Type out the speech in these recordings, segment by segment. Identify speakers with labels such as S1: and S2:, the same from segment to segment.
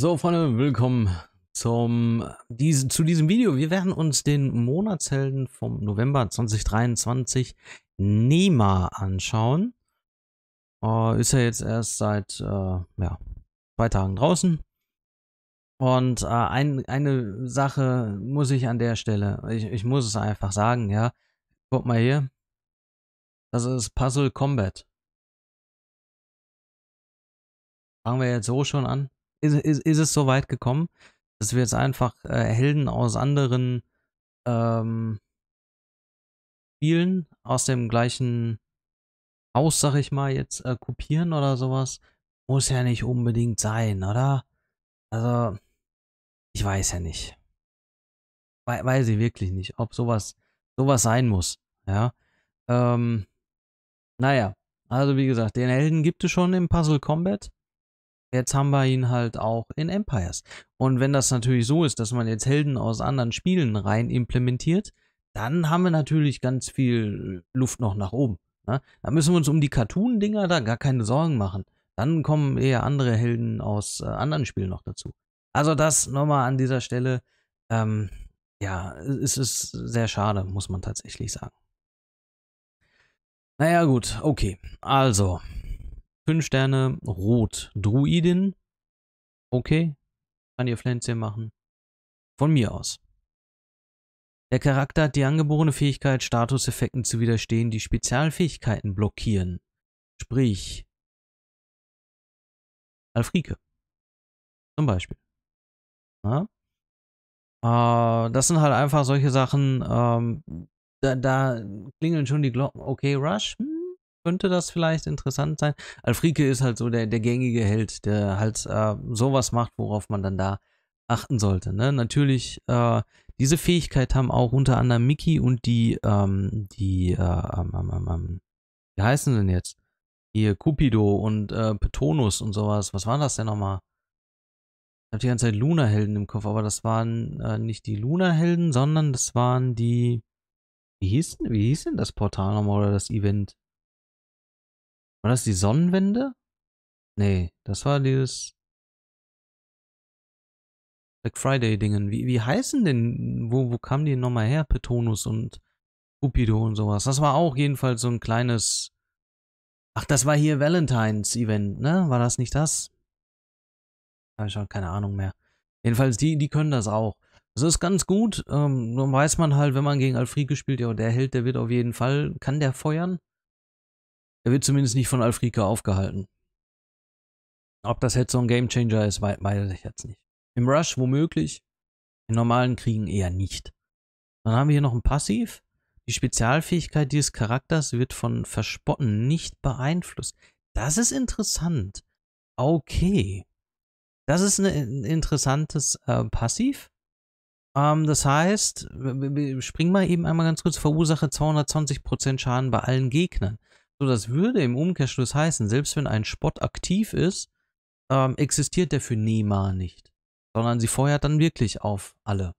S1: So, Freunde, willkommen zum, diese, zu diesem Video. Wir werden uns den Monatshelden vom November 2023 NEMA anschauen. Äh, ist ja jetzt erst seit äh, ja, zwei Tagen draußen. Und äh, ein, eine Sache muss ich an der Stelle, ich, ich muss es einfach sagen,
S2: ja. Guck mal hier. Das ist Puzzle Combat. Fangen wir jetzt so schon an ist, ist, ist es so weit gekommen,
S1: dass wir jetzt einfach äh, Helden aus anderen ähm, Spielen, aus dem gleichen Haus, sag ich mal, jetzt äh, kopieren oder sowas. Muss ja nicht unbedingt sein, oder? Also, ich weiß ja nicht. We weiß ich wirklich nicht, ob sowas, sowas sein muss. Ja. Ähm, naja, also wie gesagt, den Helden gibt es schon im Puzzle Combat. Jetzt haben wir ihn halt auch in Empires. Und wenn das natürlich so ist, dass man jetzt Helden aus anderen Spielen rein implementiert, dann haben wir natürlich ganz viel Luft noch nach oben. Ne? Da müssen wir uns um die Cartoon-Dinger da gar keine Sorgen machen. Dann kommen eher andere Helden aus äh, anderen Spielen noch dazu. Also das nochmal an dieser Stelle. Ähm, ja, es ist sehr schade, muss man tatsächlich sagen. Naja gut, okay. Also, 5 Sterne, Rot, Druidin. Okay, kann ihr Pflänzchen machen. Von mir aus. Der Charakter hat die angeborene Fähigkeit,
S2: Statuseffekten zu widerstehen, die Spezialfähigkeiten blockieren. Sprich, Alfrike. Zum Beispiel. Ja? Äh, ah, das sind halt einfach solche Sachen, ähm,
S1: da, da, klingeln schon die Glocken. Okay, Rush, hm, könnte das vielleicht interessant sein. Alfrike ist halt so der, der gängige Held, der halt äh, sowas macht, worauf man dann da achten sollte. Ne? Natürlich, äh, diese Fähigkeit haben auch unter anderem Mickey und die, ähm, die, äh, ähm, wie heißen sie denn jetzt? Hier, Cupido und äh, Petonus und sowas. Was waren das denn nochmal? Ich habe die ganze Zeit Luna-Helden im Kopf, aber das waren äh, nicht die Luna-Helden, sondern das waren die.
S2: Wie hieß, wie hieß denn das Portal nochmal oder das Event? War das die Sonnenwende? Nee, das war dieses Black Friday-Dingen. Wie, wie heißen denn, wo, wo kamen die nochmal her? Petonus und
S1: Cupido und sowas. Das war auch jedenfalls so ein kleines. Ach, das war hier Valentines-Event, ne? War das nicht das? Habe ich schon keine Ahnung mehr. Jedenfalls, die, die können das auch. Das ist ganz gut. Ähm, dann weiß man halt, wenn man gegen Alfred gespielt, ja, der Held, der wird auf jeden Fall, kann der feuern. Er wird zumindest nicht von Alfrika aufgehalten. Ob das jetzt so ein Gamechanger ist, weiß ich jetzt nicht. Im Rush womöglich, in normalen Kriegen eher nicht. Dann haben wir hier noch ein Passiv. Die Spezialfähigkeit dieses Charakters wird von Verspotten nicht beeinflusst. Das ist interessant. Okay. Das ist ne, ein interessantes äh, Passiv. Ähm, das heißt, wir springen mal eben einmal ganz kurz, verursache 220% Schaden bei allen Gegnern. So, das würde im Umkehrschluss heißen, selbst wenn ein Spot aktiv ist, ähm, existiert der für Nema nicht, sondern sie feuert dann wirklich auf alle.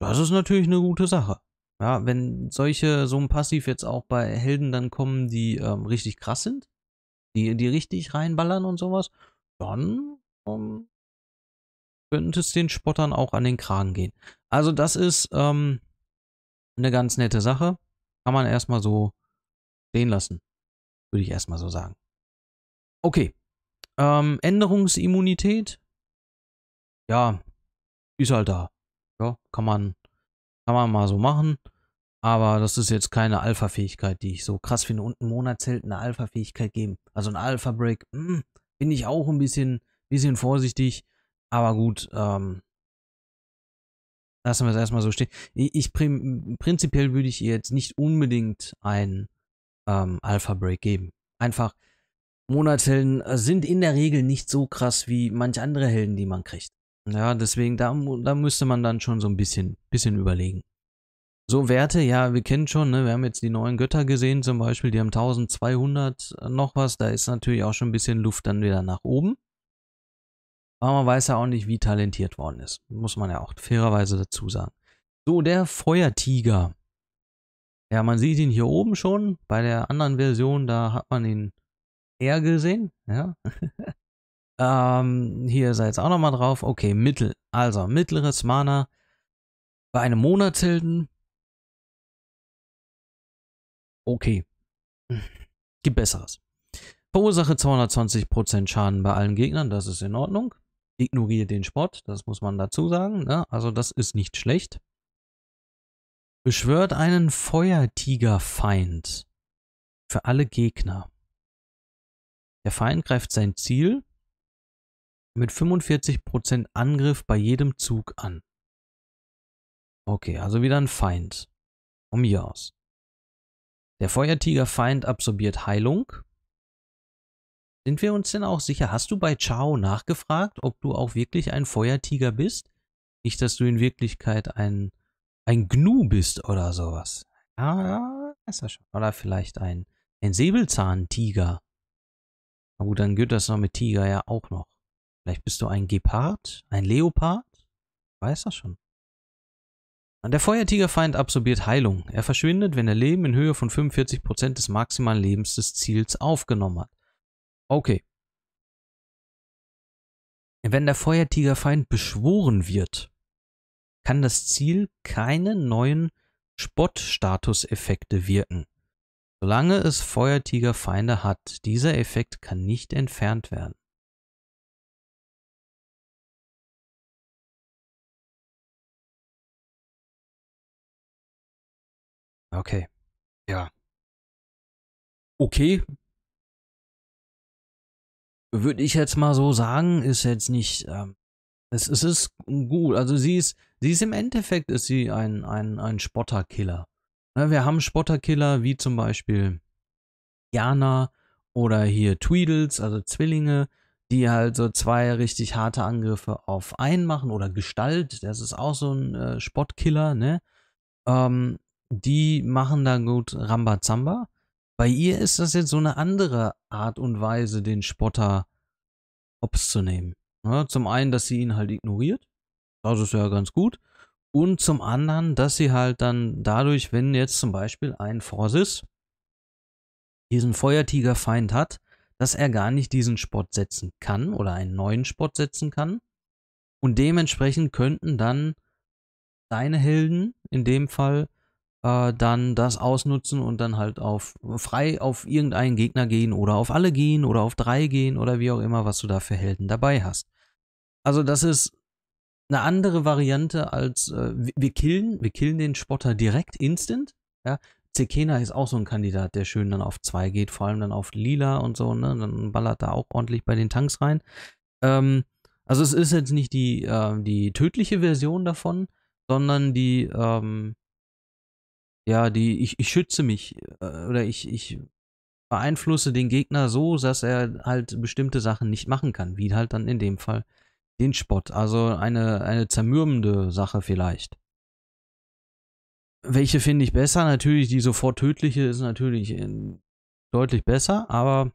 S1: Das ist natürlich eine gute Sache. Ja, wenn solche, so ein Passiv jetzt auch bei Helden dann kommen, die ähm, richtig krass sind, die, die richtig reinballern und sowas, dann ähm, könnte es den Spottern auch an den Kragen gehen. Also das ist ähm, eine ganz nette Sache.
S2: Kann man erstmal so sehen lassen. Würde ich erstmal so sagen. Okay. Ähm, Änderungsimmunität. Ja,
S1: ist halt da. Ja, kann man, kann man mal so machen. Aber das ist jetzt keine Alpha-Fähigkeit, die ich so krass finde. Und ein Monat eine Alpha-Fähigkeit geben. Also ein Alpha-Break, bin hm, ich auch ein bisschen, bisschen vorsichtig. Aber gut, ähm, lassen wir es erstmal so stehen. Ich, ich prinzipiell würde ich jetzt nicht unbedingt ein, ähm, Alpha Break geben. Einfach Monatshelden äh, sind in der Regel nicht so krass wie manche andere Helden, die man kriegt. Ja, deswegen, da, da müsste man dann schon so ein bisschen, bisschen überlegen. So, Werte, ja, wir kennen schon, ne? wir haben jetzt die neuen Götter gesehen zum Beispiel, die haben 1200 äh, noch was, da ist natürlich auch schon ein bisschen Luft dann wieder nach oben. Aber man weiß ja auch nicht, wie talentiert worden ist, muss man ja auch fairerweise dazu sagen. So, der Feuertiger, ja, man sieht ihn hier oben schon. Bei der anderen Version, da hat man ihn eher gesehen. Ja. ähm, hier seid ihr auch nochmal drauf. Okay, Mittel. Also,
S2: mittleres Mana bei einem Monatshelden. Okay. Gibt besseres. Verursache
S1: 220% Schaden bei allen Gegnern, das ist in Ordnung. Ignoriere den Spott, das muss man dazu sagen. Ne? Also das ist nicht schlecht. Beschwört einen Feuertigerfeind für alle Gegner. Der Feind greift sein Ziel mit 45% Angriff bei jedem
S2: Zug an. Okay, also wieder ein Feind. Um hier aus. Der Feuertigerfeind absorbiert Heilung.
S1: Sind wir uns denn auch sicher? Hast du bei Chao nachgefragt, ob du auch wirklich ein Feuertiger bist? Nicht, dass du in Wirklichkeit ein ein Gnu bist oder sowas. Ja, ja, ist das schon. Oder vielleicht ein, ein Säbelzahntiger. Na gut, dann gilt das noch mit Tiger ja auch noch. Vielleicht bist du ein Gepard, ein Leopard. Weiß das schon. der Feuertigerfeind absorbiert Heilung. Er verschwindet, wenn er Leben in Höhe von 45% des maximalen Lebens des Ziels aufgenommen hat. Okay. Wenn der Feuertigerfeind beschworen wird, kann das Ziel keine neuen Spottstatus-Effekte
S2: wirken. Solange es Feuertigerfeinde hat, dieser Effekt kann nicht entfernt werden. Okay. Ja. Okay. Würde ich jetzt mal so sagen, ist jetzt nicht ähm, es, es ist
S1: gut. Also sie ist, sie ist im Endeffekt ist sie ein, ein, ein Spotterkiller. Ne, wir haben Spotterkiller wie zum Beispiel Jana oder hier Tweedles, also Zwillinge, die halt so zwei richtig harte Angriffe auf einen machen oder Gestalt, das ist auch so ein äh, Spottkiller, ne? Ähm, die machen da gut Rambazamba. Bei ihr ist das jetzt so eine andere Art und Weise, den Spotter Ops zu nehmen. Ja, ne? zum einen, dass sie ihn halt ignoriert. Das ist ja ganz gut. Und zum anderen, dass sie halt dann dadurch, wenn jetzt zum Beispiel ein Forsis diesen Feuertigerfeind hat, dass er gar nicht diesen Spot setzen kann oder einen neuen Spot setzen kann. Und dementsprechend könnten dann deine Helden in dem Fall äh, dann das ausnutzen und dann halt auf frei auf irgendeinen Gegner gehen oder auf alle gehen oder auf drei gehen oder wie auch immer, was du da für Helden dabei hast. Also das ist eine andere Variante als äh, wir killen, wir killen den Spotter direkt instant. Ja, Zekena ist auch so ein Kandidat, der schön dann auf zwei geht, vor allem dann auf Lila und so, ne? Dann ballert da auch ordentlich bei den Tanks rein. Ähm, also es ist jetzt nicht die, äh, die tödliche Version davon, sondern die, ähm, ja, die, ich, ich schütze mich äh, oder ich, ich beeinflusse den Gegner so, dass er halt bestimmte Sachen nicht machen kann, wie halt dann in dem Fall den Spott. Also eine, eine zermürbende Sache vielleicht. Welche finde ich besser? Natürlich, die sofort tödliche ist natürlich äh, deutlich besser, aber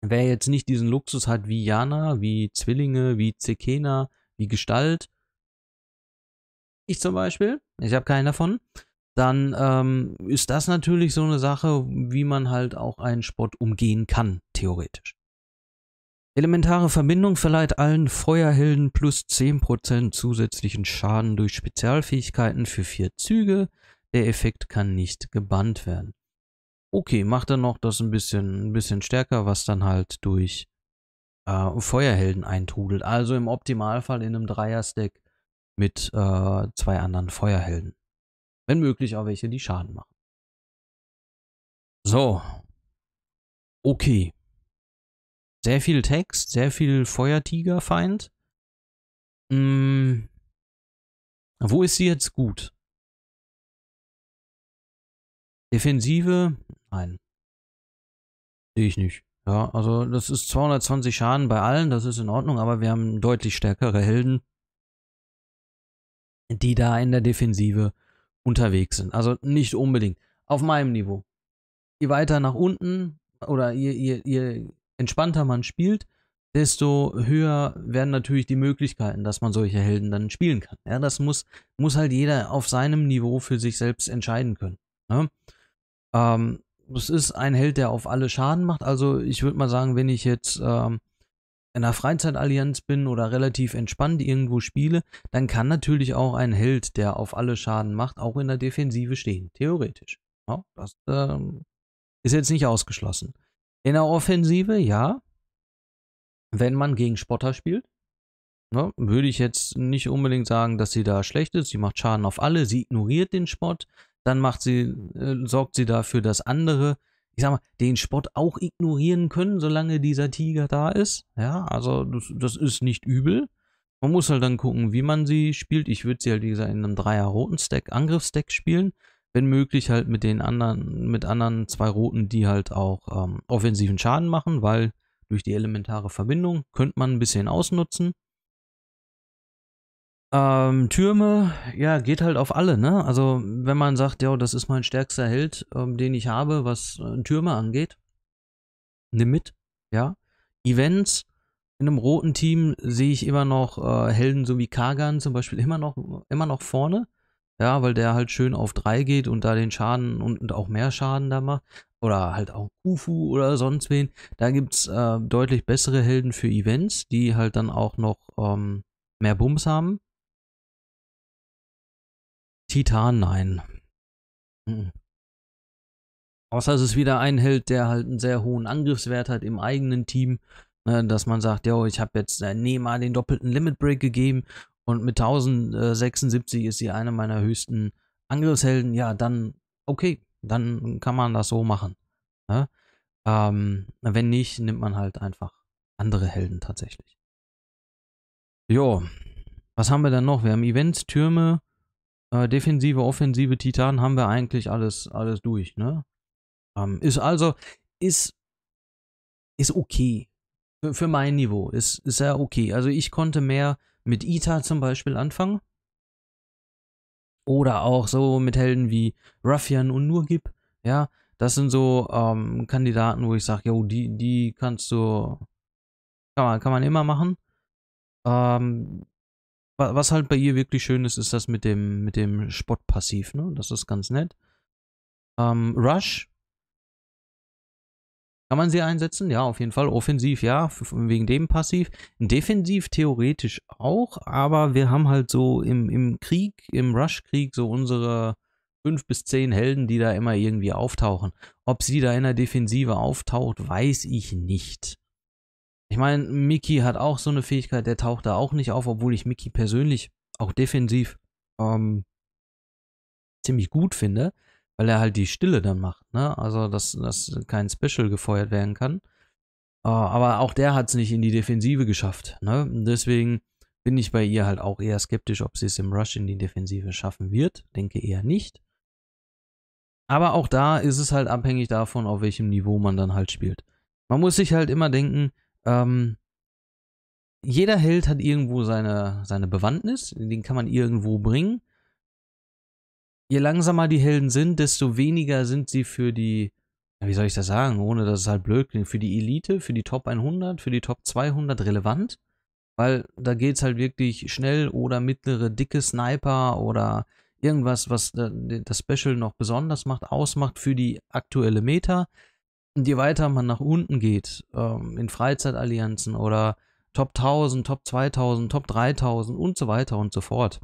S1: wer jetzt nicht diesen Luxus hat wie Jana, wie Zwillinge, wie Zekena, wie Gestalt, ich zum Beispiel, ich habe keinen davon, dann ähm, ist das natürlich so eine Sache, wie man halt auch einen Spott umgehen kann, theoretisch. Elementare Verbindung verleiht allen Feuerhelden plus 10% zusätzlichen Schaden durch Spezialfähigkeiten für vier Züge. Der Effekt kann nicht gebannt werden. Okay, macht dann noch das ein bisschen, ein bisschen stärker, was dann halt durch äh, Feuerhelden eintrudelt. Also im Optimalfall in einem Dreier-Stack
S2: mit äh, zwei anderen Feuerhelden. Wenn möglich auch welche, die Schaden machen. So. Okay. Sehr viel Text, sehr viel Feuertigerfeind. Hm. Wo ist sie jetzt gut? Defensive? Nein. Sehe ich nicht. Ja, also das
S1: ist 220 Schaden bei allen, das ist in Ordnung, aber wir haben deutlich stärkere Helden, die da in der Defensive unterwegs sind. Also nicht unbedingt. Auf meinem Niveau. Je weiter nach unten oder je, je, je entspannter man spielt, desto höher werden natürlich die Möglichkeiten, dass man solche Helden dann spielen kann. Ja, das muss, muss halt jeder auf seinem Niveau für sich selbst entscheiden können. Ne? Ähm, es ist ein Held, der auf alle Schaden macht. Also ich würde mal sagen, wenn ich jetzt ähm, in einer Freizeitallianz bin oder relativ entspannt irgendwo spiele, dann kann natürlich auch ein Held, der auf alle Schaden macht, auch in der Defensive stehen, theoretisch. Ja, das ähm, ist jetzt nicht ausgeschlossen. In der Offensive, ja, wenn man gegen Spotter spielt, ne, würde ich jetzt nicht unbedingt sagen, dass sie da schlecht ist. Sie macht Schaden auf alle, sie ignoriert den Spott, dann macht sie, äh, sorgt sie dafür, dass andere ich sag mal, den Spott auch ignorieren können, solange dieser Tiger da ist. Ja, also das, das ist nicht übel. Man muss halt dann gucken, wie man sie spielt. Ich würde sie halt, wie gesagt, in einem Dreier-roten Stack, Angriffsstack spielen. Wenn möglich halt mit den anderen, mit anderen zwei Roten, die halt auch ähm, offensiven Schaden machen, weil durch die elementare Verbindung könnte man ein bisschen ausnutzen. Ähm, Türme, ja, geht halt auf alle, ne? Also, wenn man sagt, ja, das ist mein stärkster Held, ähm, den ich habe, was äh, Türme angeht, nimm mit, ja. Events, in einem roten Team sehe ich immer noch äh, Helden so wie Kagan zum Beispiel immer noch, immer noch vorne. Ja, weil der halt schön auf 3 geht und da den Schaden und, und, auch mehr Schaden da macht. Oder halt auch Kufu oder sonst wen. Da gibt es äh, deutlich bessere Helden für Events, die halt dann auch noch ähm, mehr Bums haben.
S2: Titan, nein. Mhm. Außer es ist wieder ein Held, der halt einen sehr hohen Angriffswert hat im eigenen
S1: Team, ne, dass man sagt, yo, ich habe jetzt äh, Nema den doppelten Limit Break gegeben und mit 1076 ist sie eine meiner höchsten Angriffshelden, ja, dann okay, dann kann man das so machen. Ne? Ähm, wenn nicht, nimmt man halt einfach andere Helden tatsächlich. Jo, was haben wir denn noch? Wir haben Events, Türme, äh, defensive, offensive Titan haben wir eigentlich alles, alles durch, ne? Ähm, ist also, ist, ist okay. Für, für mein Niveau ist, ist er okay. Also ich konnte mehr mit Ita zum Beispiel anfangen. Oder auch so mit Helden wie Ruffian und Nurgib, ja. Das sind so ähm, Kandidaten, wo ich sage, jo, die, die kannst du, kann man, kann man immer machen. Ähm, was halt bei ihr wirklich schön ist, ist das mit dem, mit dem Spottpassiv, ne? Das ist ganz nett. Ähm, Rush. Kann man sie einsetzen? Ja, auf jeden Fall. Offensiv, ja, wegen dem Passiv. Defensiv theoretisch auch, aber wir haben halt so im, im Krieg, im Rush-Krieg, so unsere fünf bis zehn Helden, die da immer irgendwie auftauchen. Ob sie da in der Defensive auftaucht, weiß ich nicht. Ich meine, Mickey hat auch so eine Fähigkeit, der taucht da auch nicht auf, obwohl ich Mickey persönlich auch defensiv ähm, ziemlich gut finde, weil er halt die Stille dann macht, ne? Also, dass, dass kein Special gefeuert werden kann. Äh, aber auch der hat es nicht in die Defensive geschafft, ne? Deswegen bin ich bei ihr halt auch eher skeptisch, ob sie es im Rush in die Defensive schaffen wird. Denke eher nicht. Aber auch da ist es halt abhängig davon, auf welchem Niveau man dann halt spielt. Man muss sich halt immer denken, ähm, jeder Held hat irgendwo seine, seine Bewandtnis, den kann man irgendwo bringen. Je langsamer die Helden sind, desto weniger sind sie für die, wie soll ich das sagen, ohne dass es halt blöd klingt, für die Elite, für die Top 100, für die Top 200 relevant. Weil da geht es halt wirklich schnell oder mittlere, dicke Sniper oder irgendwas, was das Special noch besonders macht, ausmacht für die aktuelle Meta. Und je weiter man nach unten geht, ähm, in Freizeitallianzen oder Top 1000, Top 2000, Top 3000 und so weiter und so fort,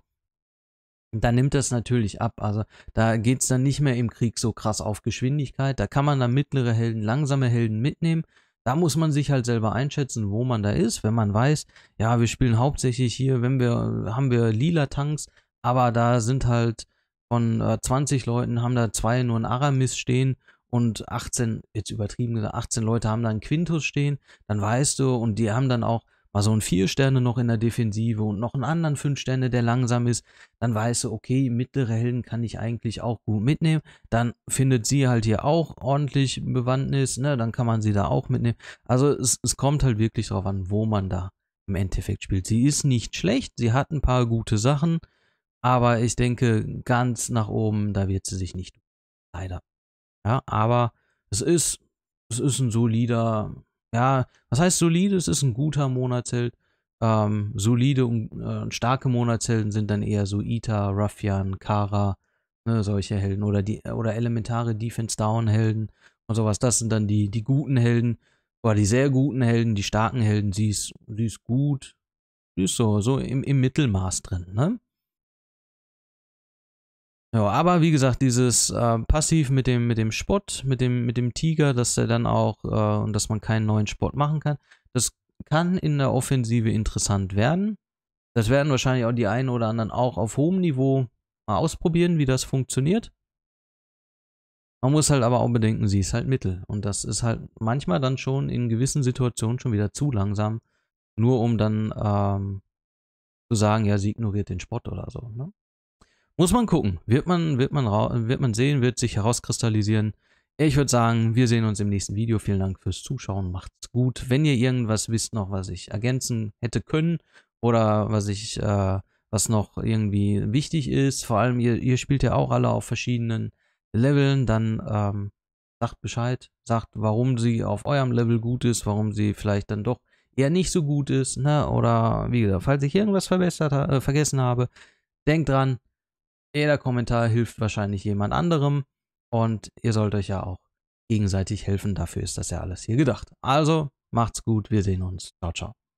S1: dann nimmt das natürlich ab. Also da geht es dann nicht mehr im Krieg so krass auf Geschwindigkeit. Da kann man dann mittlere Helden, langsame Helden mitnehmen. Da muss man sich halt selber einschätzen, wo man da ist. Wenn man weiß, ja, wir spielen hauptsächlich hier, wenn wir, haben wir lila Tanks, aber da sind halt von äh, 20 Leuten, haben da zwei nur ein Aramis stehen und 18, jetzt übertrieben gesagt, 18 Leute haben da einen Quintus stehen, dann weißt du, und die haben dann auch mal so einen Vier-Sterne noch in der Defensive und noch einen anderen Fünf-Sterne, der langsam ist, dann weißt du, okay, mittlere Helden kann ich eigentlich auch gut mitnehmen. Dann findet sie halt hier auch ordentlich Bewandtnis, ne? dann kann man sie da auch mitnehmen. Also es, es kommt halt wirklich drauf an, wo man da im Endeffekt spielt. Sie ist nicht schlecht, sie hat ein paar gute Sachen, aber ich denke, ganz nach oben, da wird sie sich nicht. Leider. Ja, aber es ist, es ist ein solider, ja, was heißt solide? Es ist ein guter Monatsheld. Ähm, solide und äh, starke Monatshelden sind dann eher so Ita, Ruffian, Kara, ne, solche Helden oder die oder elementare Defense Down Helden und sowas. Das sind dann die, die guten Helden oder die sehr guten Helden, die starken Helden. Sie ist, sie ist gut, sie ist so, so im, im Mittelmaß drin, ne? Ja, aber wie gesagt, dieses äh, Passiv mit dem, mit dem Spott, mit dem, mit dem Tiger, dass er dann auch, äh, und dass man keinen neuen Sport machen kann, das kann in der Offensive interessant werden. Das werden wahrscheinlich auch die einen oder anderen auch auf hohem Niveau mal ausprobieren, wie das funktioniert. Man muss halt aber auch bedenken, sie ist halt Mittel. Und das ist halt manchmal dann schon in gewissen Situationen schon wieder zu langsam, nur um dann ähm, zu sagen, ja, sie ignoriert den Spott oder so. Ne? Muss man gucken. Wird man, wird man, wird man sehen, wird sich herauskristallisieren. Ich würde sagen, wir sehen uns im nächsten Video. Vielen Dank fürs Zuschauen. Macht's gut. Wenn ihr irgendwas wisst noch, was ich ergänzen hätte können oder was ich, äh, was noch irgendwie wichtig ist, vor allem ihr, ihr spielt ja auch alle auf verschiedenen Leveln, dann ähm, sagt Bescheid, sagt, warum sie auf eurem Level gut ist, warum sie vielleicht dann doch eher nicht so gut ist, ne? Oder wie gesagt, falls ich irgendwas verbessert, äh, vergessen habe, denkt dran, jeder Kommentar hilft wahrscheinlich jemand anderem und
S2: ihr sollt euch ja auch gegenseitig helfen. Dafür ist das ja alles hier gedacht. Also macht's gut, wir sehen uns. Ciao, ciao.